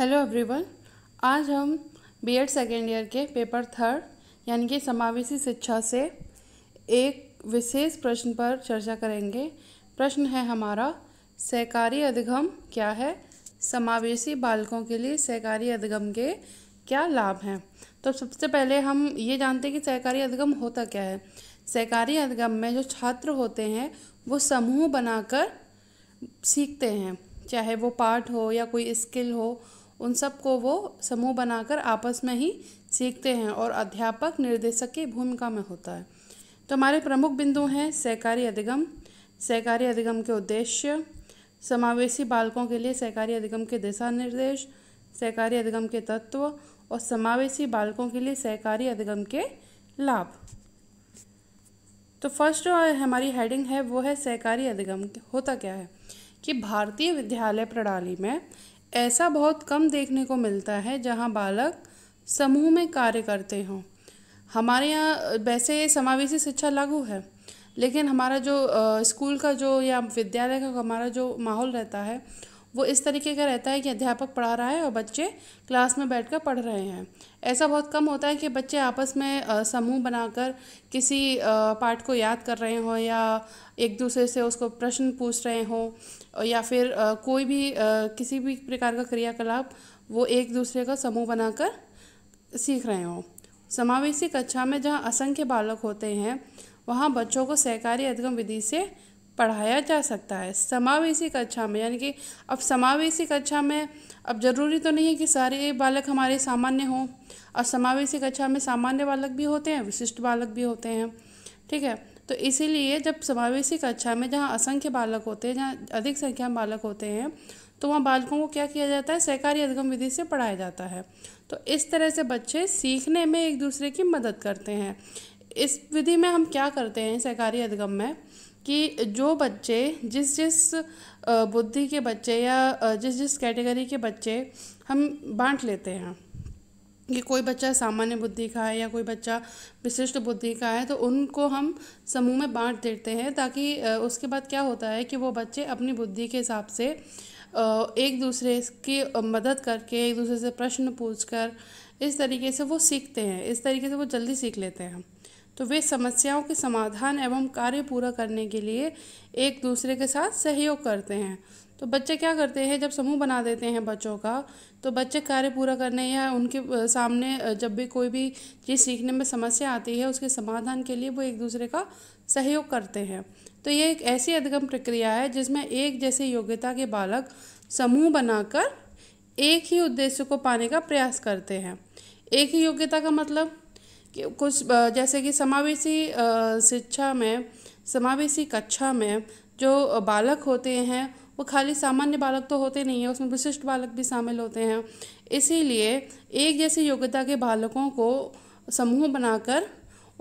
hello everyone आज हम BEd second year के पेपर थर्ड यानी कि समावेशी शिक्षा से एक विशेष प्रश्न पर चर्चा करेंगे प्रश्न है हमारा सहकारी अधिगम क्या है समावेशी बालकों के लिए सहकारी अधिगम के क्या लाभ हैं तो सबसे पहले हम ये जानते हैं कि सहकारी अधिगम होता क्या है सहकारी अधिगम में जो छात्र होते हैं वो समूह बनाकर सीखते हैं चाहे वो पाठ हो या कोई स्किल हो उन सबको वो समूह बनाकर आपस में ही सीखते हैं और अध्यापक निर्देशक की भूमिका में होता है तो हमारे प्रमुख बिंदु हैं सहकारी अधिगम सहकारी अधिगम के उद्देश्य समावेशी बालकों के लिए सहकारी अधिगम के दिशा निर्देश सहकारी अधिगम के तत्व और समावेशी बालकों के लिए सहकारी अधिगम के लाभ तो फर्स्ट जो हमारी हेडिंग है वो है सहकारी अधिगम होता क्या है कि भारतीय विद्यालय प्रणाली में ऐसा बहुत कम देखने को मिलता है जहाँ बालक समूह में कार्य करते हों हमारे यहाँ वैसे समावेशी शिक्षा लागू है लेकिन हमारा जो स्कूल का जो या विद्यालय का हमारा जो माहौल रहता है वो इस तरीके का रहता है कि अध्यापक पढ़ा रहा है और बच्चे क्लास में बैठकर पढ़ रहे हैं ऐसा बहुत कम होता है कि बच्चे आपस में समूह बनाकर किसी पाठ को याद कर रहे हों या एक दूसरे से उसको प्रश्न पूछ रहे हों या फिर कोई भी किसी भी प्रकार का क्रियाकलाप वो एक दूसरे का समूह बनाकर सीख रहे हों समावेशी कक्षा में जहाँ असंख्य बालक होते हैं वहाँ बच्चों को सहकारी अधिगम विधि से पढ़ाया जा सकता है समावेशी कक्षा में यानी कि अब समावेशी कक्षा में अब जरूरी तो नहीं है कि सारे बालक हमारे सामान्य हों और समावेशी कक्षा में सामान्य बालक भी होते हैं विशिष्ट बालक भी होते हैं ठीक है तो इसीलिए जब समावेशी कक्षा में जहाँ असंख्य बालक होते हैं जहाँ अधिक संख्या में बालक होते हैं तो वहाँ बालकों को क्या किया जाता है सहकारी अधिगम विधि से पढ़ाया जाता है तो इस तरह से बच्चे सीखने में एक दूसरे की मदद करते हैं इस विधि में हम क्या करते हैं सहकारी अधिगम में कि जो बच्चे जिस जिस बुद्धि के बच्चे या जिस जिस कैटेगरी के बच्चे हम बांट लेते हैं कि कोई बच्चा सामान्य बुद्धि का है या कोई बच्चा विशिष्ट बुद्धि का है तो उनको हम समूह में बांट देते हैं ताकि उसके बाद क्या होता है कि वो बच्चे अपनी बुद्धि के हिसाब से एक दूसरे की मदद करके एक दूसरे से प्रश्न पूछकर इस तरीके से वो सीखते हैं इस तरीके से वो जल्दी सीख लेते हैं तो वे समस्याओं के समाधान एवं कार्य पूरा करने के लिए एक दूसरे के साथ सहयोग करते हैं तो बच्चे क्या करते हैं जब समूह बना देते हैं बच्चों का तो बच्चे कार्य पूरा करने या उनके सामने जब भी कोई भी चीज़ सीखने में समस्या आती है उसके समाधान के लिए वो एक दूसरे का सहयोग करते हैं तो ये एक ऐसी अधिगम प्रक्रिया है जिसमें एक जैसे योग्यता के बालक समूह बनाकर एक ही उद्देश्य को पाने का प्रयास करते हैं एक ही योग्यता का मतलब कुछ जैसे कि समावेशी शिक्षा में समावेशी कक्षा में जो बालक होते हैं वो खाली सामान्य बालक तो होते नहीं है उसमें विशिष्ट बालक भी शामिल होते हैं इसीलिए एक जैसी योग्यता के बालकों को समूह बनाकर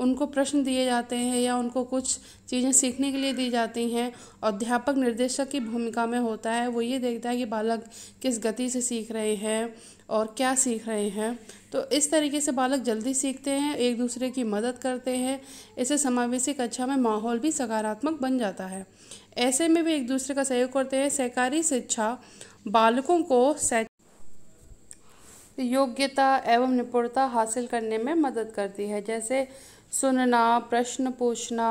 उनको प्रश्न दिए जाते हैं या उनको कुछ चीज़ें सीखने के लिए दी जाती हैं अध्यापक निर्देशक की भूमिका में होता है वो ये देखता है कि बालक किस गति से सीख रहे हैं और क्या सीख रहे हैं तो इस तरीके से बालक जल्दी सीखते हैं एक दूसरे की मदद करते हैं इससे समावेशी कक्षा में माहौल भी सकारात्मक बन जाता है ऐसे में भी एक दूसरे का सहयोग करते हैं सहकारी शिक्षा बालकों को योग्यता एवं निपुणता हासिल करने में मदद करती है जैसे सुनना प्रश्न पूछना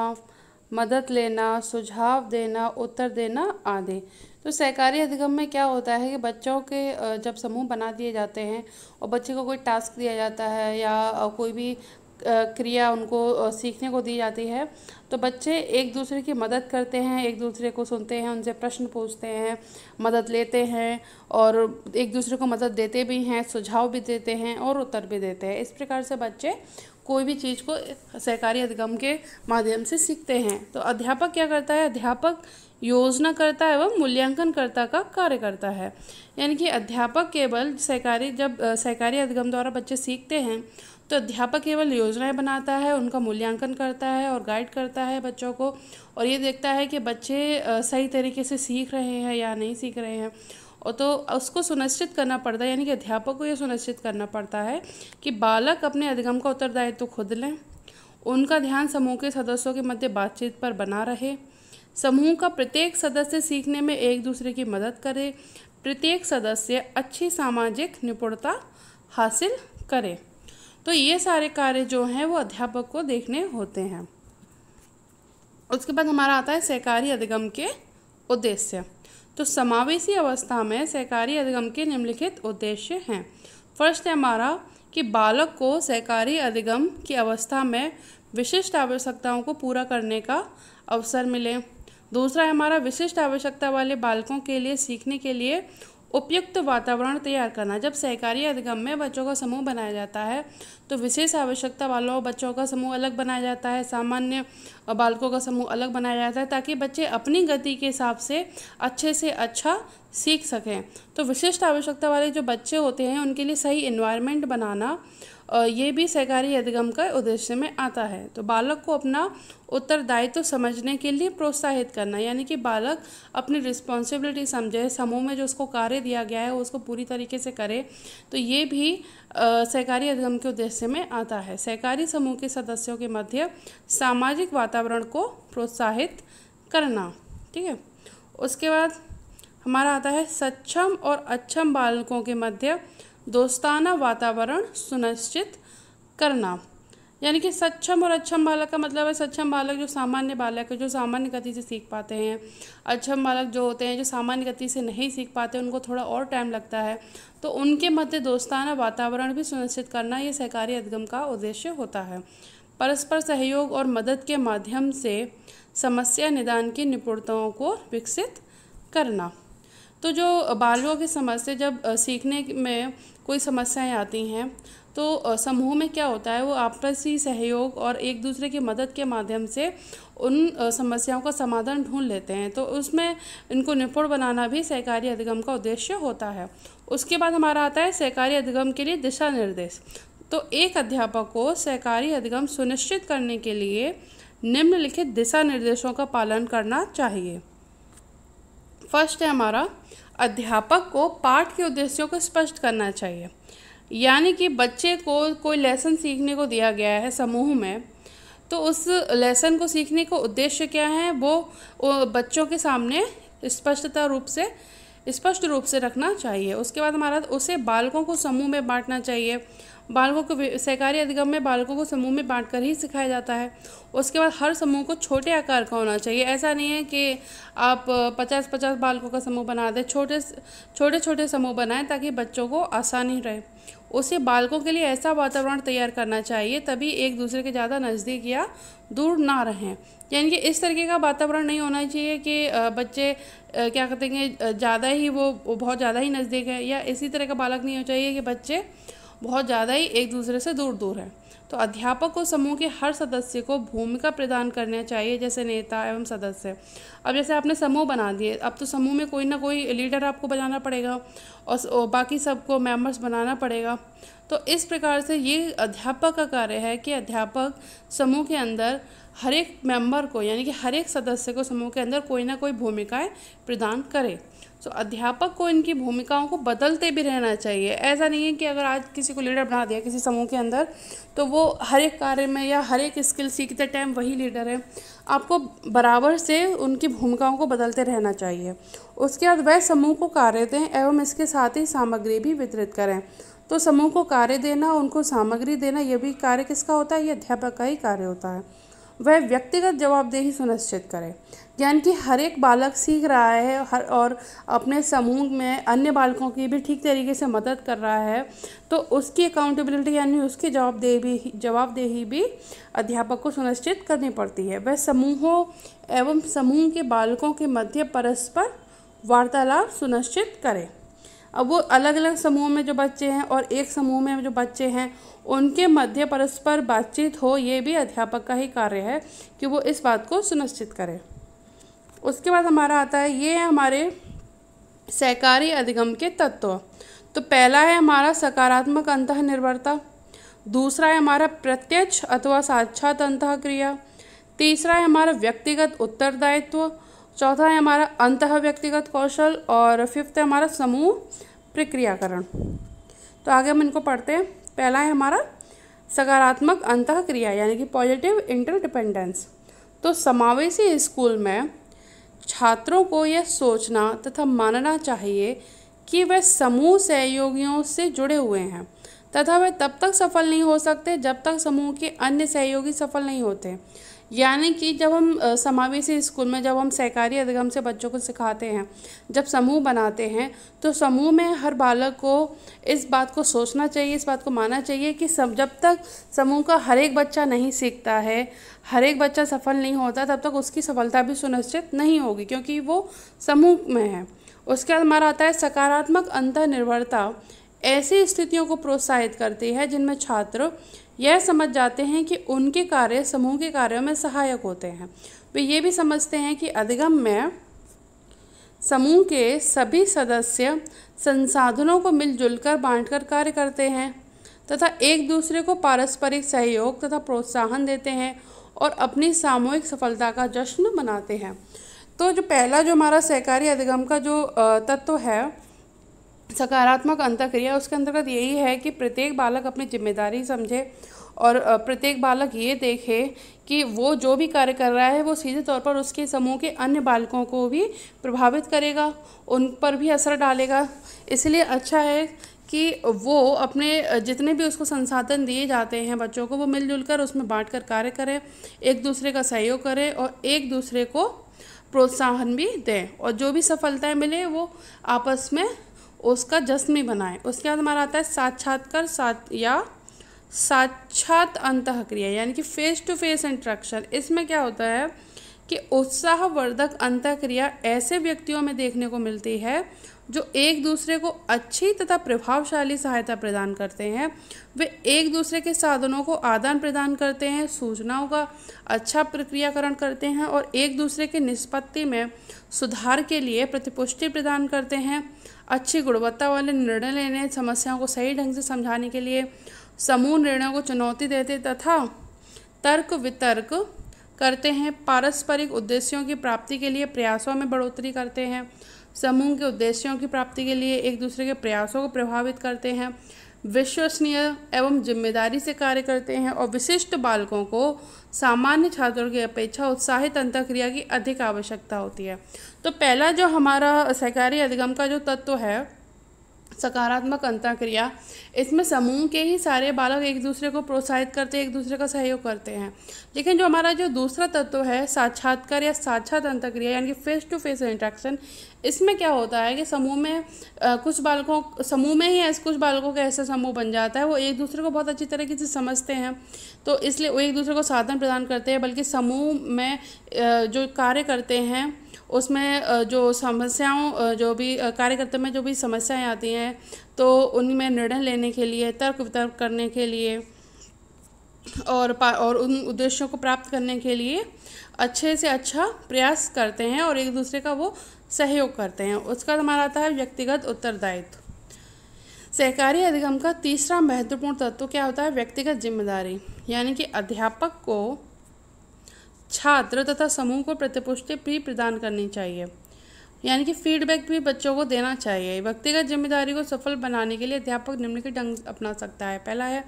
मदद लेना सुझाव देना उत्तर देना आदि तो सहकारी अधिगम में क्या होता है कि बच्चों के जब समूह बना दिए जाते हैं और बच्चे को कोई टास्क दिया जाता है या कोई भी क्रिया उनको सीखने को दी जाती है तो बच्चे एक दूसरे की मदद करते हैं एक दूसरे को सुनते हैं उनसे प्रश्न पूछते हैं मदद लेते हैं और एक दूसरे को मदद देते भी हैं सुझाव भी देते हैं और उत्तर भी देते हैं इस प्रकार से बच्चे कोई भी चीज़ को सहकारी अधिगम के माध्यम से सीखते हैं तो अध्यापक क्या करता है अध्यापक योजनाकर्ता एवं मूल्यांकनकर्ता का कार्य करता है यानी कि अध्यापक केवल सहकारी जब सहकारी अधिगम द्वारा बच्चे सीखते हैं तो अध्यापक केवल योजनाएं बनाता है उनका मूल्यांकन करता है और गाइड करता है बच्चों को और ये देखता है कि बच्चे सही तरीके से सीख रहे हैं या नहीं सीख रहे हैं और तो उसको सुनिश्चित करना पड़ता है यानी कि अध्यापक को ये सुनिश्चित करना पड़ता है कि बालक अपने अधिगम का उत्तरदायित्व तो खुद लें उनका ध्यान समूह के सदस्यों के मध्य बातचीत पर बना रहे समूह का प्रत्येक सदस्य सीखने में एक दूसरे की मदद करे प्रत्येक सदस्य अच्छी सामाजिक निपुणता हासिल करे तो ये सारे कार्य जो हैं वो अध्यापक को देखने होते हैं उसके बाद हमारा आता है सहकारी अधिगम के उद्देश्य तो समावेशी अवस्था में सहकारी अधिगम के निम्नलिखित उद्देश्य हैं फर्स्ट है हमारा कि बालक को सहकारी अधिगम की अवस्था में विशिष्ट आवश्यकताओं को पूरा करने का अवसर मिले दूसरा है हमारा विशिष्ट आवश्यकता वाले बालकों के लिए सीखने के लिए उपयुक्त वातावरण तैयार करना जब सहकारी अधिगम में बच्चों का समूह बनाया जाता है तो विशेष आवश्यकता वालों बच्चों का समूह अलग बनाया जाता है सामान्य बालकों का समूह अलग बनाया जाता है ताकि बच्चे अपनी गति के हिसाब से अच्छे से अच्छा सीख सकें तो विशिष्ट आवश्यकता वाले जो बच्चे होते हैं उनके लिए सही इन्वायरमेंट बनाना ये भी सहकारी अधिगम का उद्देश्य में आता है तो बालक को अपना उत्तरदायित्व तो समझने के लिए प्रोत्साहित करना यानी कि बालक अपनी रिस्पॉन्सिबिलिटी समझे समूह में जो उसको कार्य दिया गया है वो उसको पूरी तरीके से करे तो ये भी सहकारी अधिगम के उद्देश्य में आता है सहकारी समूह के सदस्यों के मध्य सामाजिक वातावरण को प्रोत्साहित करना ठीक है उसके बाद हमारा आता है सक्षम और अक्षम बालकों के मध्य दोस्ताना वातावरण सुनिश्चित करना यानी कि सक्षम और अक्षम बालक का मतलब है सक्षम बालक जो सामान्य बालक है जो सामान्य गति से सीख पाते हैं अक्षम बालक जो होते हैं जो सामान्य गति से नहीं सीख पाते उनको थोड़ा और टाइम लगता है तो उनके मध्य दोस्ताना वातावरण भी सुनिश्चित करना ये सहकारी अधिगम का उद्देश्य होता है परस्पर सहयोग और मदद के माध्यम से समस्या निदान की निपुणताओं को विकसित करना तो जो बालकों की समस्या जब सीखने में कोई समस्याएं आती हैं तो समूह में क्या होता है वो आपसी सहयोग और एक दूसरे की मदद के माध्यम से उन समस्याओं का समाधान ढूंढ लेते हैं तो उसमें इनको निपुण बनाना भी सहकारी अधिगम का उद्देश्य होता है उसके बाद हमारा आता है सहकारी अधिगम के लिए दिशा निर्देश तो एक अध्यापक को सहकारी अधिगम सुनिश्चित करने के लिए निम्नलिखित दिशा निर्देशों का पालन करना चाहिए फर्स्ट है हमारा अध्यापक को पाठ के उद्देश्यों को स्पष्ट करना चाहिए यानी कि बच्चे को कोई लेसन सीखने को दिया गया है समूह में तो उस लेसन को सीखने का उद्देश्य क्या है वो बच्चों के सामने स्पष्टता रूप से स्पष्ट रूप से रखना चाहिए उसके बाद हमारा उसे बालकों को समूह में बांटना चाहिए बालकों को सहकारी अधिगम में बालकों को समूह में बांट कर ही सिखाया जाता है उसके बाद हर समूह को छोटे आकार का होना चाहिए ऐसा नहीं है कि आप पचास पचास बालकों का समूह बना दें छोटे छोटे छोटे समूह बनाएं ताकि बच्चों को आसानी रहे उसे बालकों के लिए ऐसा वातावरण तैयार करना चाहिए तभी एक दूसरे के ज़्यादा नज़दीक या दूर ना रहें यानी कि इस तरीके का वातावरण नहीं होना चाहिए कि बच्चे क्या कहते हैं ज़्यादा ही वो बहुत ज़्यादा ही नज़दीक है या इसी तरह का बालक नहीं होना चाहिए कि बच्चे बहुत ज़्यादा ही एक दूसरे से दूर दूर हैं तो अध्यापक को समूह के हर सदस्य को भूमिका प्रदान करना चाहिए जैसे नेता एवं सदस्य अब जैसे आपने समूह बना दिए अब तो समूह में कोई ना कोई लीडर आपको बनाना पड़ेगा और बाकी सबको मेंबर्स बनाना पड़ेगा तो इस प्रकार से ये अध्यापक का कार्य है कि अध्यापक समूह के अंदर हर एक मेंबर को यानी कि हर एक सदस्य को समूह के अंदर कोई ना कोई भूमिकाएँ प्रदान करे सो अध्यापक को इनकी भूमिकाओं को बदलते भी रहना चाहिए ऐसा नहीं है कि अगर आज किसी को लीडर बना दिया किसी समूह के अंदर तो वो हर एक कार्य में या हर एक स्किल सीखते टाइम वही लीडर है आपको बराबर से उनकी भूमिकाओं को बदलते रहना चाहिए उसके बाद वह समूह को कार्य दें एवं इसके साथ ही सामग्री भी वितरित करें तो समूह को कार्य देना उनको सामग्री देना यह भी कार्य किसका होता है ये अध्यापक का ही कार्य होता है वह व्यक्तिगत जवाबदेही सुनिश्चित करे यानी कि हर एक बालक सीख रहा है हर और अपने समूह में अन्य बालकों की भी ठीक तरीके से मदद कर रहा है तो उसकी अकाउंटेबिलिटी यानी उसकी जवाबदेही जवाबदेही भी अध्यापक को सुनिश्चित करनी पड़ती है वह समूहों एवं समूह के बालकों के मध्य परस्पर वार्तालाप सुनिश्चित करें अब वो अलग अलग समूह में जो बच्चे हैं और एक समूह में जो बच्चे हैं उनके मध्य परस्पर बातचीत हो ये भी अध्यापक का ही कार्य है कि वो इस बात को सुनिश्चित करें उसके बाद हमारा आता है ये है हमारे सहकारी अधिगम के तत्व तो पहला है हमारा सकारात्मक अंत निर्भरता दूसरा है हमारा प्रत्यक्ष अथवा साक्षात अंत क्रिया तीसरा है हमारा व्यक्तिगत उत्तरदायित्व चौथा है हमारा अंत व्यक्तिगत कौशल और फिफ्थ है हमारा समूह प्रक्रियाकरण तो आगे हम इनको पढ़ते हैं पहला है हमारा सकारात्मक अंत क्रिया यानी कि पॉजिटिव इंटरडिपेंडेंस तो समावेशी स्कूल में छात्रों को यह सोचना तथा मानना चाहिए कि वे समूह सहयोगियों से जुड़े हुए हैं तथा वे तब तक सफल नहीं हो सकते जब तक समूह के अन्य सहयोगी सफल नहीं होते यानी कि जब हम समावेशी स्कूल में जब हम सहकारी अधिगम से बच्चों को सिखाते हैं जब समूह बनाते हैं तो समूह में हर बालक को इस बात को सोचना चाहिए इस बात को मानना चाहिए कि सब जब तक समूह का हर एक बच्चा नहीं सीखता है हर एक बच्चा सफल नहीं होता तब तक उसकी सफलता भी सुनिश्चित नहीं होगी क्योंकि वो समूह में है उसके बाद हमारा आता है सकारात्मक अंतर्निर्भरता ऐसी स्थितियों को प्रोत्साहित करती है जिनमें छात्र यह समझ जाते हैं कि उनके कार्य समूह के कार्यों में सहायक होते हैं वे ये भी समझते हैं कि अधिगम में समूह के सभी सदस्य संसाधनों को मिलजुल कर बाँट कर कार्य करते हैं तथा एक दूसरे को पारस्परिक सहयोग तथा प्रोत्साहन देते हैं और अपनी सामूहिक सफलता का जश्न मनाते हैं तो जो पहला जो हमारा सहकारी अधिगम का जो तत्व है सकारात्मक अंतक्रिया उसके अंतर्गत यही है कि प्रत्येक बालक अपनी जिम्मेदारी समझे और प्रत्येक बालक ये देखे कि वो जो भी कार्य कर रहा है वो सीधे तौर पर उसके समूह के अन्य बालकों को भी प्रभावित करेगा उन पर भी असर डालेगा इसलिए अच्छा है कि वो अपने जितने भी उसको संसाधन दिए जाते हैं बच्चों को वो मिलजुल कर उसमें बाँट कर कार्य करें एक दूसरे का सहयोग करें और एक दूसरे को प्रोत्साहन भी दें और जो भी सफलताएं मिले वो आपस में उसका जश्न भी बनाएं उसके बाद हमारा आता है साक्षात्कार सात या साक्षात अंत क्रिया यानी कि फेस टू फेस इंट्रैक्शन इसमें क्या होता है कि उत्साहवर्धक अंत क्रिया ऐसे व्यक्तियों में देखने को मिलती है जो एक दूसरे को अच्छी तथा प्रभावशाली सहायता प्रदान करते हैं वे एक दूसरे के साधनों को आदान प्रदान करते हैं सूचनाओं का अच्छा प्रक्रियाकरण करते हैं और एक दूसरे के निष्पत्ति में सुधार के लिए प्रतिपुष्टि प्रदान करते हैं अच्छी गुणवत्ता वाले निर्णय लेने समस्याओं को सही ढंग से समझाने के लिए समूह निर्णयों को चुनौती देते तथा तर्क वितर्क करते हैं पारस्परिक उद्देश्यों की प्राप्ति के लिए प्रयासों में बढ़ोतरी करते हैं समूह के उद्देश्यों की प्राप्ति के लिए एक दूसरे के प्रयासों को प्रभावित करते हैं विश्वसनीय एवं जिम्मेदारी से कार्य करते हैं और विशिष्ट बालकों को सामान्य छात्रों की अपेक्षा उत्साहित अंतक्रिया की अधिक आवश्यकता होती है तो पहला जो हमारा सहकारी अधिगम का जो तत्व है सकारात्मक अंतक्रिया इसमें समूह के ही सारे बालक एक दूसरे को प्रोत्साहित करते एक दूसरे का सहयोग करते हैं लेकिन जो हमारा जो दूसरा तत्व है साक्षात्कार या साक्षात अंतक्रिया यानी कि फेस टू फेस इंट्रैक्शन इसमें क्या होता है कि समूह में आ, कुछ बालकों समूह में ही ऐसे कुछ बालकों का ऐसा समूह बन जाता है वो एक दूसरे को बहुत अच्छी तरीके से समझते हैं तो इसलिए वो एक दूसरे को साधन प्रदान करते हैं बल्कि समूह में जो कार्य करते हैं उसमें जो समस्याओं जो भी कार्यकर्ता में जो भी समस्याएं आती हैं तो उनमें निर्णय लेने के लिए तर्क वितर्क करने के लिए और और उन उद्देश्यों को प्राप्त करने के लिए अच्छे से अच्छा प्रयास करते हैं और एक दूसरे का वो सहयोग करते हैं उसका हमारा आता है व्यक्तिगत उत्तरदायित्व सहकारी अधिगम का तीसरा महत्वपूर्ण तत्व क्या होता है व्यक्तिगत जिम्मेदारी यानी कि अध्यापक को छात्र तथा समूह को प्रतिपुष्टि भी प्रदान करनी चाहिए यानी कि फीडबैक भी बच्चों को देना चाहिए व्यक्तिगत जिम्मेदारी को सफल बनाने के लिए अध्यापक निम्नलिखित ढंग अपना सकता है पहला है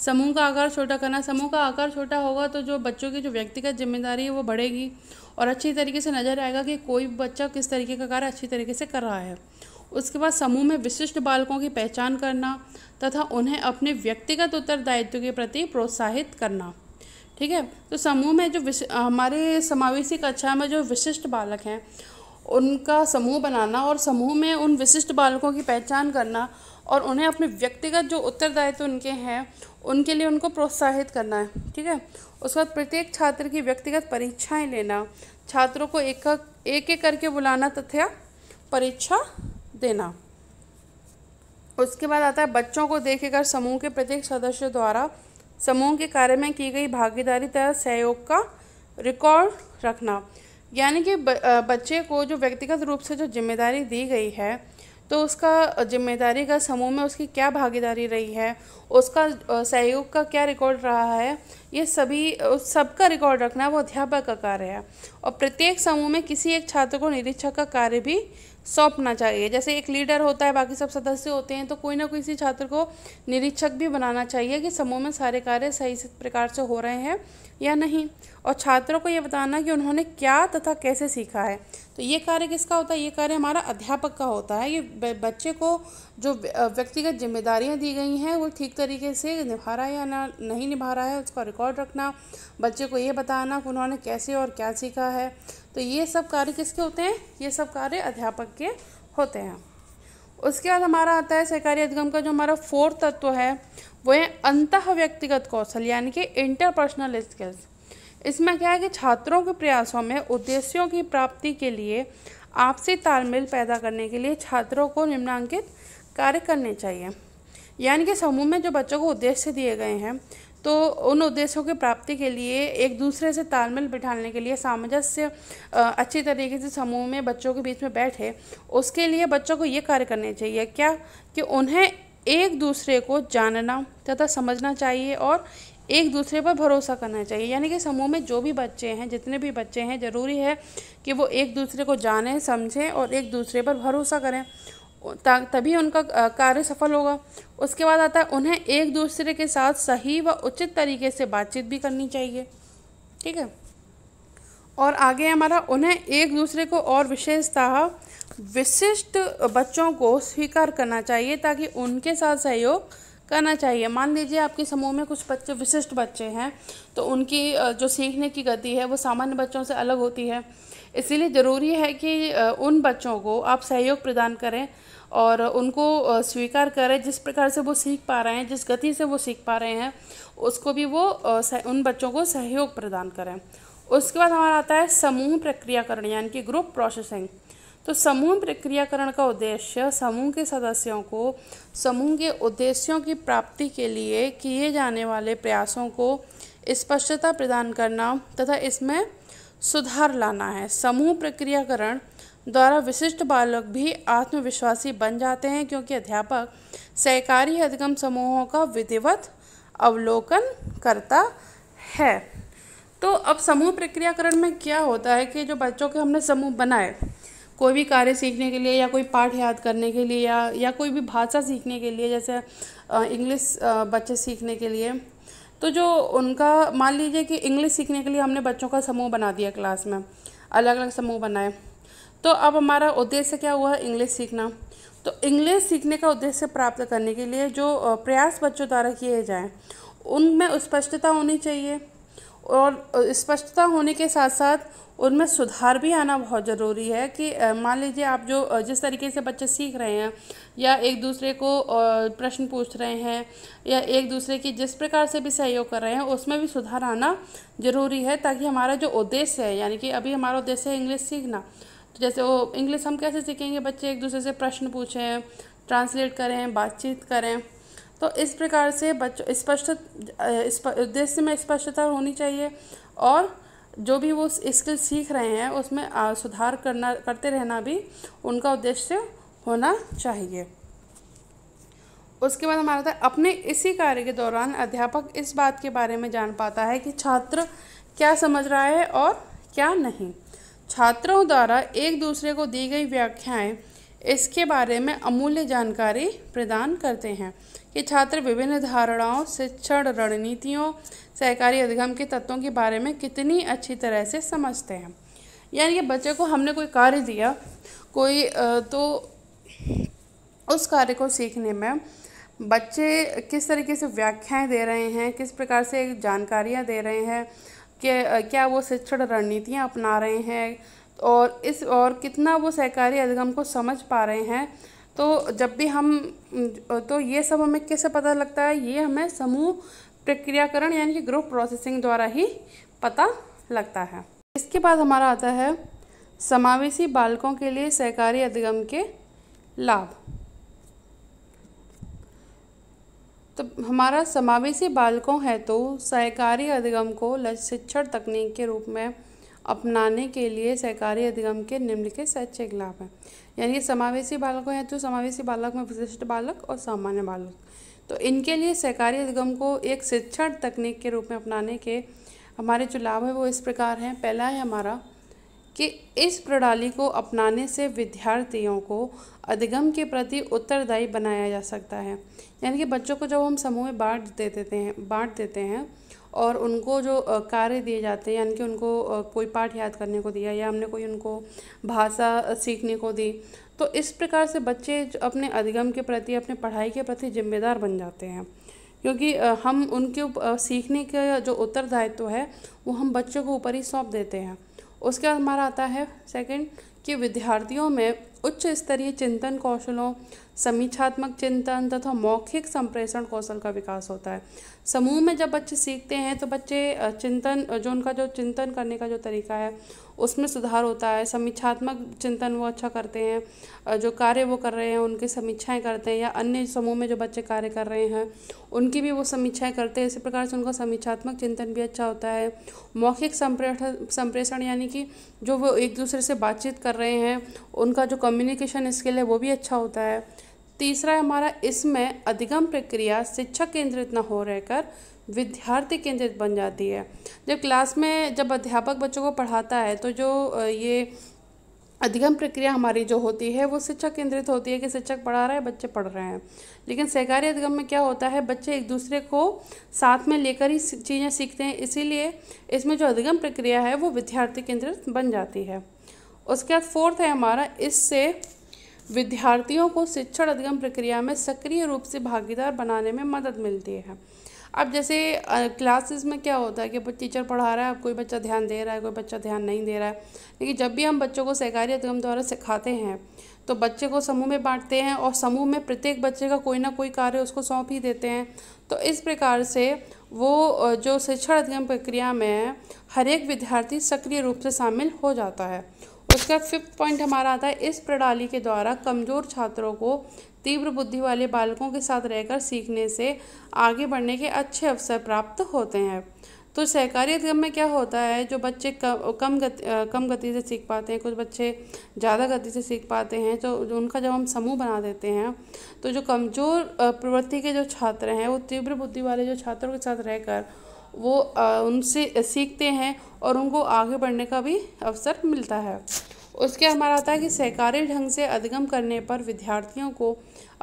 समूह का आकार छोटा करना समूह का आकार छोटा होगा तो जो बच्चों की जो व्यक्तिगत जिम्मेदारी है वो बढ़ेगी और अच्छी तरीके से नज़र आएगा कि कोई बच्चा किस तरीके का कार्य अच्छी तरीके से कर रहा है उसके बाद समूह में विशिष्ट बालकों की पहचान करना तथा उन्हें अपने व्यक्तिगत उत्तरदायित्व के प्रति प्रोत्साहित करना ठीक है तो समूह में जो हमारे समावेशी कक्षा में जो विशिष्ट बालक हैं उनका समूह बनाना और समूह में उन विशिष्ट बालकों की पहचान करना और उन्हें अपने व्यक्तिगत जो उत्तरदायित्व उनके हैं उनके लिए उनको प्रोत्साहित करना है ठीक है उसके बाद प्रत्येक छात्र की व्यक्तिगत परीक्षाएं लेना छात्रों को एक एक एक करके बुलाना तथा परीक्षा देना उसके बाद आता है बच्चों को देखे कर समूह के प्रत्येक सदस्य द्वारा समूह के कार्य में की गई भागीदारी तथा सहयोग का रिकॉर्ड रखना यानी कि बच्चे को जो व्यक्तिगत रूप से जो जिम्मेदारी दी गई है तो उसका जिम्मेदारी का समूह में उसकी क्या भागीदारी रही है उसका सहयोग का क्या रिकॉर्ड रहा है ये सभी उस सबका रिकॉर्ड रखना वो अध्यापक का कार्य है और प्रत्येक समूह में किसी एक छात्र को निरीक्षक का कार्य भी सौंपना चाहिए जैसे एक लीडर होता है बाकी सब सदस्य होते हैं तो कोई ना कोई इसी छात्र को निरीक्षक भी बनाना चाहिए कि समूह में सारे कार्य सही से प्रकार से हो रहे हैं या नहीं और छात्रों को ये बताना कि उन्होंने क्या तथा कैसे सीखा है तो ये कार्य किसका होता है ये कार्य हमारा अध्यापक का होता है ये बच्चे को जो व्यक्तिगत जिम्मेदारियाँ दी गई हैं वो ठीक तरीके से निभा रहा है या ना नहीं निभा रहा है उसका रिकॉर्ड रखना बच्चे को ये बताना कि उन्होंने कैसे और क्या सीखा है तो ये सब कार्य किसके होते हैं ये सब कार्य अध्यापक के होते हैं उसके बाद हमारा आता है सहकारी अधिगम का जो हमारा फोर्थ तत्व है वो है अंत व्यक्तिगत कौशल यानी कि इंटरपर्सनल स्किल्स इसमें क्या है कि छात्रों के प्रयासों में उद्देश्यों की प्राप्ति के लिए आपसी तालमेल पैदा करने के लिए छात्रों को निम्नांकित कार्य करने चाहिए यानी कि समूह में जो बच्चों को उद्देश्य दिए गए हैं तो उन उद्देश्यों की प्राप्ति के लिए एक दूसरे से तालमेल बिठाने के लिए सामंजस्य अच्छी तरीके से समूह में बच्चों के बीच में बैठे उसके लिए बच्चों को ये कार्य करने चाहिए क्या कि उन्हें एक दूसरे को जानना तथा समझना चाहिए और एक दूसरे पर भरोसा करना चाहिए यानी कि समूह में जो भी बच्चे हैं जितने भी बच्चे हैं ज़रूरी है कि वो एक दूसरे को जानें समझें और एक दूसरे पर भरोसा करें तभी उनका कार्य सफल होगा उसके बाद आता है उन्हें एक दूसरे के साथ सही व उचित तरीके से बातचीत भी करनी चाहिए ठीक है और आगे हमारा उन्हें एक दूसरे को और विशेषतः विशिष्ट बच्चों को स्वीकार करना चाहिए ताकि उनके साथ सहयोग करना चाहिए मान लीजिए आपके समूह में कुछ बच्चे विशिष्ट बच्चे हैं तो उनकी जो सीखने की गति है वो सामान्य बच्चों से अलग होती है इसीलिए ज़रूरी है कि उन बच्चों को आप सहयोग प्रदान करें और उनको स्वीकार करें जिस प्रकार से वो सीख पा रहे हैं जिस गति से वो सीख पा रहे हैं उसको भी वो उन बच्चों को सहयोग प्रदान करें उसके बाद हमारा आता है समूह प्रक्रियाकरण यानी कि ग्रुप प्रोसेसिंग तो समूह प्रक्रियाकरण का उद्देश्य समूह के सदस्यों को समूह के उद्देश्यों की प्राप्ति के लिए किए जाने वाले प्रयासों को स्पष्टता प्रदान करना तथा इसमें सुधार लाना है समूह प्रक्रियाकरण द्वारा विशिष्ट बालक भी आत्मविश्वासी बन जाते हैं क्योंकि अध्यापक सहकारी अधिगम समूहों का विधिवत अवलोकन करता है तो अब समूह प्रक्रियाकरण में क्या होता है कि जो बच्चों के हमने समूह बनाए कोई भी कार्य सीखने के लिए या कोई पाठ याद करने के लिए या या कोई भी भाषा सीखने के लिए जैसे इंग्लिश बच्चे सीखने के लिए तो जो उनका मान लीजिए कि इंग्लिश सीखने के लिए हमने बच्चों का समूह बना दिया क्लास में अलग अलग समूह बनाए तो अब हमारा उद्देश्य क्या हुआ इंग्लिश सीखना तो इंग्लिश सीखने का उद्देश्य प्राप्त करने के लिए जो प्रयास बच्चों द्वारा किए जाएँ उनमें स्पष्टता होनी चाहिए और स्पष्टता होने के साथ साथ उनमें सुधार भी आना बहुत ज़रूरी है कि मान लीजिए आप जो जिस तरीके से बच्चे सीख रहे हैं या एक दूसरे को प्रश्न पूछ रहे हैं या एक दूसरे की जिस प्रकार से भी सहयोग कर रहे हैं उसमें भी सुधार आना ज़रूरी है ताकि हमारा जो उद्देश्य है यानी कि अभी हमारा उद्देश्य है इंग्लिश सीखना तो जैसे वो इंग्लिश हम कैसे सीखेंगे बच्चे एक दूसरे से प्रश्न पूछें ट्रांसलेट करें बातचीत करें तो इस प्रकार से बच्चों स्पष्ट उद्देश्य में स्पष्टता होनी चाहिए और जो भी वो स्किल सीख रहे हैं उसमें सुधार करना करते रहना भी उनका उद्देश्य होना चाहिए उसके बाद हमारा था अपने इसी कार्य के दौरान अध्यापक इस बात के बारे में जान पाता है कि छात्र क्या समझ रहा है और क्या नहीं छात्रों द्वारा एक दूसरे को दी गई व्याख्याएं इसके बारे में अमूल्य जानकारी प्रदान करते हैं कि छात्र विभिन्न धारणाओं शिक्षण रणनीतियों सहकारी अधिगम के तत्वों के बारे में कितनी अच्छी तरह से समझते हैं यानी कि बच्चे को हमने कोई कार्य दिया कोई तो उस कार्य को सीखने में बच्चे किस तरीके से व्याख्याएं दे रहे हैं किस प्रकार से जानकारियाँ दे रहे हैं के क्या वो शिक्षण रणनीतियाँ अपना रहे हैं और इस और कितना वो सहकारी अधिगम को समझ पा रहे हैं तो जब भी हम तो ये सब हमें कैसे पता लगता है ये हमें समूह प्रक्रियाकरण यानी कि ग्रुप प्रोसेसिंग द्वारा ही पता लगता है इसके बाद हमारा आता है समावेशी बालकों के लिए सहकारी अधिगम के लाभ तो हमारा समावेशी बालकों है तो सहकारी अधिगम को शिक्षण तकनीक के रूप में अपनाने के लिए सहकारी अधिगम के निम्नलिखित शैक्षिक लाभ हैं यानी समावेशी बालकों हैं तो समावेशी बालक में विशिष्ट बालक और सामान्य बालक तो इनके लिए सहकारी अधिगम को एक शिक्षण तकनीक के रूप में अपनाने के हमारे जो लाभ है वो इस प्रकार हैं पहला है हमारा कि इस प्रणाली को अपनाने से विद्यार्थियों को अधिगम के प्रति उत्तरदायी बनाया जा सकता है यानी कि बच्चों को जब हम समूह में बांट दे देते हैं बांट देते हैं और उनको जो कार्य दिए जाते हैं यानी कि उनको कोई पाठ याद करने को दिया या हमने कोई उनको भाषा सीखने को दी तो इस प्रकार से बच्चे अपने अधिगम के प्रति अपने पढ़ाई के प्रति जिम्मेदार बन जाते हैं क्योंकि हम उनके सीखने का जो उत्तरदायित्व है वो हम बच्चों को ऊपर ही सौंप देते हैं उसके बाद हमारा आता है सेकंड कि विद्यार्थियों में उच्च स्तरीय चिंतन कौशलों समीक्षात्मक चिंतन तथा मौखिक संप्रेषण कौशल का विकास होता है समूह में जब बच्चे सीखते हैं तो बच्चे चिंतन जो उनका जो चिंतन करने का जो तरीका है उसमें सुधार होता है समीक्षात्मक चिंतन वो अच्छा करते हैं जो कार्य वो कर रहे हैं उनकी समीक्षाएं करते हैं या अन्य समूह में जो बच्चे कार्य कर रहे हैं उनकी भी वो समीक्षाएं करते हैं इसी प्रकार से उनका समीक्षात्मक चिंतन भी अच्छा होता है मौखिक संप्रेषण संप्रेषण यानी कि जो वो एक दूसरे से बातचीत कर रहे हैं उनका जो कम्युनिकेशन स्किल है वो भी अच्छा होता है तीसरा हमारा इसमें अधिगम प्रक्रिया शिक्षक केंद्रित न हो रहकर विद्यार्थी केंद्रित बन जाती है जब क्लास में जब अध्यापक बच्चों को पढ़ाता है तो जो ये अधिगम प्रक्रिया हमारी जो होती है वो शिक्षक केंद्रित होती है कि शिक्षक पढ़ा रहा है बच्चे पढ़ रहे हैं लेकिन सहकारी अधिगम में क्या होता है बच्चे एक दूसरे को साथ में लेकर ही चीज़ें सीखते हैं इसीलिए इसमें जो अधिगम प्रक्रिया है वो विद्यार्थी केंद्रित बन जाती है उसके बाद फोर्थ है हमारा इससे विद्यार्थियों को शिक्षण अधिगम प्रक्रिया में सक्रिय रूप से भागीदार बनाने में मदद मिलती है अब जैसे क्लासेस में क्या होता है कि टीचर पढ़ा रहा है कोई बच्चा ध्यान दे रहा है कोई बच्चा ध्यान नहीं दे रहा है लेकिन जब भी हम बच्चों को सहकारी अधिगम द्वारा सिखाते हैं तो बच्चे को समूह में बांटते हैं और समूह में प्रत्येक बच्चे का कोई ना कोई कार्य उसको सौंप ही देते हैं तो इस प्रकार से वो जो शिक्षण अधिगम प्रक्रिया में हर एक विद्यार्थी सक्रिय रूप से शामिल हो जाता है उसका फिफ्थ पॉइंट हमारा आता है इस प्रणाली के द्वारा कमज़ोर छात्रों को तीव्र बुद्धि वाले बालकों के साथ रहकर सीखने से आगे बढ़ने के अच्छे अवसर प्राप्त होते हैं तो सहकारी अधिगम में क्या होता है जो बच्चे कम गति कम गति से सीख पाते हैं कुछ बच्चे ज़्यादा गति से सीख पाते हैं तो उनका जब हम समूह बना देते हैं तो जो कमज़ोर प्रवृत्ति के जो छात्र हैं वो तीव्र बुद्धि वाले जो छात्रों के साथ रहकर वो उनसे सीखते हैं और उनको आगे बढ़ने का भी अवसर मिलता है उसके हमारा आता है कि सहकारी ढंग से अधिगम करने पर विद्यार्थियों को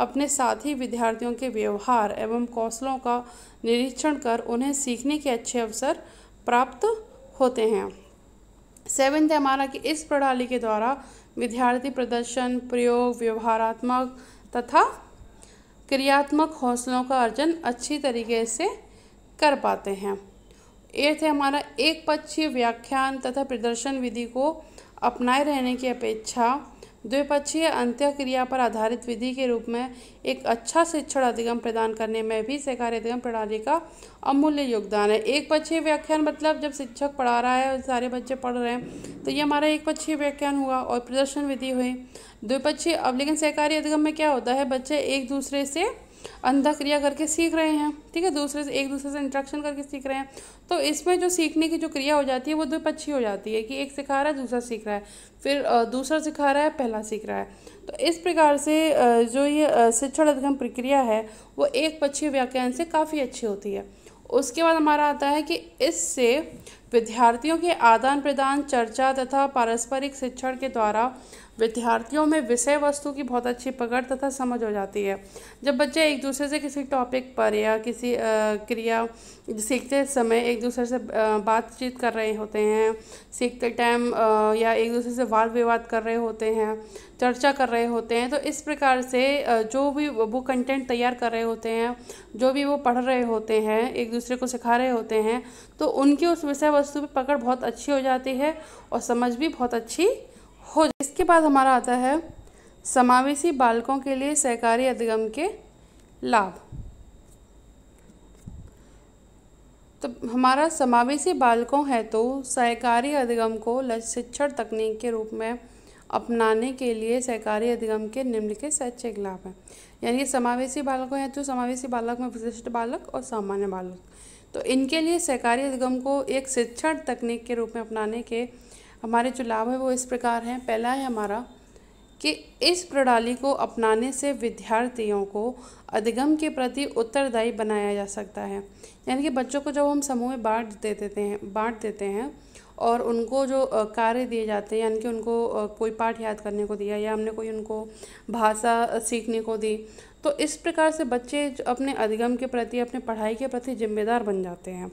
अपने साथी विद्यार्थियों के व्यवहार एवं कौशलों का निरीक्षण कर उन्हें सीखने के अच्छे अवसर प्राप्त होते हैं सेवेंथ है हमारा कि इस प्रणाली के द्वारा विद्यार्थी प्रदर्शन प्रयोग व्यवहारात्मक तथा क्रियात्मक हौसलों का अर्जन अच्छी तरीके से कर पाते हैं ये थे हमारा एक पक्षीय व्याख्यान तथा प्रदर्शन विधि को अपनाए रहने की अपेक्षा द्विपक्षीय अंत्यक्रिया पर आधारित विधि के रूप में एक अच्छा शिक्षण अधिगम प्रदान करने में भी सहकार्य अधिगम प्रणाली का अमूल्य योगदान है एक पक्षीय व्याख्यान मतलब जब शिक्षक पढ़ा रहा है और सारे बच्चे पढ़ रहे हैं तो ये हमारा एक पक्षीय व्याख्यान हुआ और प्रदर्शन विधि हुई द्विपक्षीय अब लेकिन सहकारी अधिगम में क्या होता है बच्चे एक दूसरे से अंधा क्रिया करके सीख रहे हैं ठीक है दूसरे से एक दूसरे से इंट्रैक्शन करके सीख रहे हैं तो इसमें जो सीखने की जो क्रिया हो जाती है वो द्विपक्षीय हो जाती है कि एक सिखा रहा है दूसरा सीख रहा है फिर दूसरा सिखा रहा है पहला सीख रहा है तो इस प्रकार से जो ये शिक्षण अधिगम प्रक्रिया है वो एक पक्षीय व्याख्यान से काफ़ी अच्छी होती है उसके बाद हमारा आता है कि इससे विद्यार्थियों के आदान प्रदान चर्चा तथा पारस्परिक शिक्षण के द्वारा विद्यार्थियों में विषय वस्तु की बहुत अच्छी पकड़ तथा समझ हो जाती है जब बच्चे एक दूसरे से किसी टॉपिक पर या किसी क्रिया सीखते समय एक दूसरे से बातचीत कर रहे होते हैं सीखते टाइम या एक दूसरे से वाद विवाद कर रहे होते हैं चर्चा कर रहे होते हैं तो इस प्रकार से जो भी वो कंटेंट तैयार कर रहे होते हैं जो भी वो पढ़ रहे होते हैं एक दूसरे को सिखा रहे होते हैं तो उनकी उस विषय वस्तु पर पकड़ बहुत अच्छी हो जाती है और समझ भी बहुत अच्छी हो इसके बाद हमारा आता है समावेशी बालकों के लिए सहकारी अधिगम के लाभ तो हमारा समावेशी बालकों है तो सहकारी अधिगम को शिक्षण तकनीक के रूप में अपनाने के लिए सहकारी अधिगम के निम्नलिखित शैक्षिक लाभ हैं यानी समावेशी बालकों हैं तो समावेशी बालक में विशिष्ट बालक और सामान्य बालक तो इनके लिए सहकारी अधिगम को एक शिक्षण तकनीक के रूप में अपनाने के हमारे जो लाभ है वो इस प्रकार हैं पहला है हमारा कि इस प्रणाली को अपनाने से विद्यार्थियों को अधिगम के प्रति उत्तरदायी बनाया जा सकता है यानी कि बच्चों को जब हम समूह में बांट दे देते हैं बांट देते हैं और उनको जो कार्य दिए जाते हैं यानी कि उनको कोई पाठ याद करने को दिया या हमने कोई उनको भाषा सीखने को दी तो इस प्रकार से बच्चे अपने अधिगम के प्रति अपने पढ़ाई के प्रति जिम्मेदार बन जाते हैं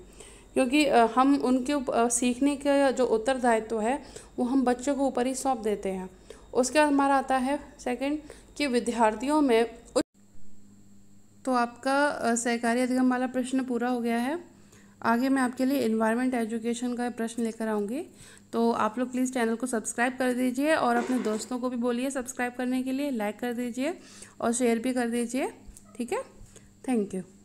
क्योंकि हम उनके सीखने का जो उत्तरदायित्व है वो हम बच्चों के ऊपर ही सौंप देते हैं उसके बाद हमारा आता है सेकंड कि विद्यार्थियों में तो आपका सहकारी अधिगम वाला प्रश्न पूरा हो गया है आगे मैं आपके लिए इन्वायरमेंट एजुकेशन का प्रश्न लेकर आऊँगी तो आप लोग प्लीज़ चैनल को सब्सक्राइब कर दीजिए और अपने दोस्तों को भी बोलिए सब्सक्राइब करने के लिए लाइक कर दीजिए और शेयर भी कर दीजिए ठीक है थैंक यू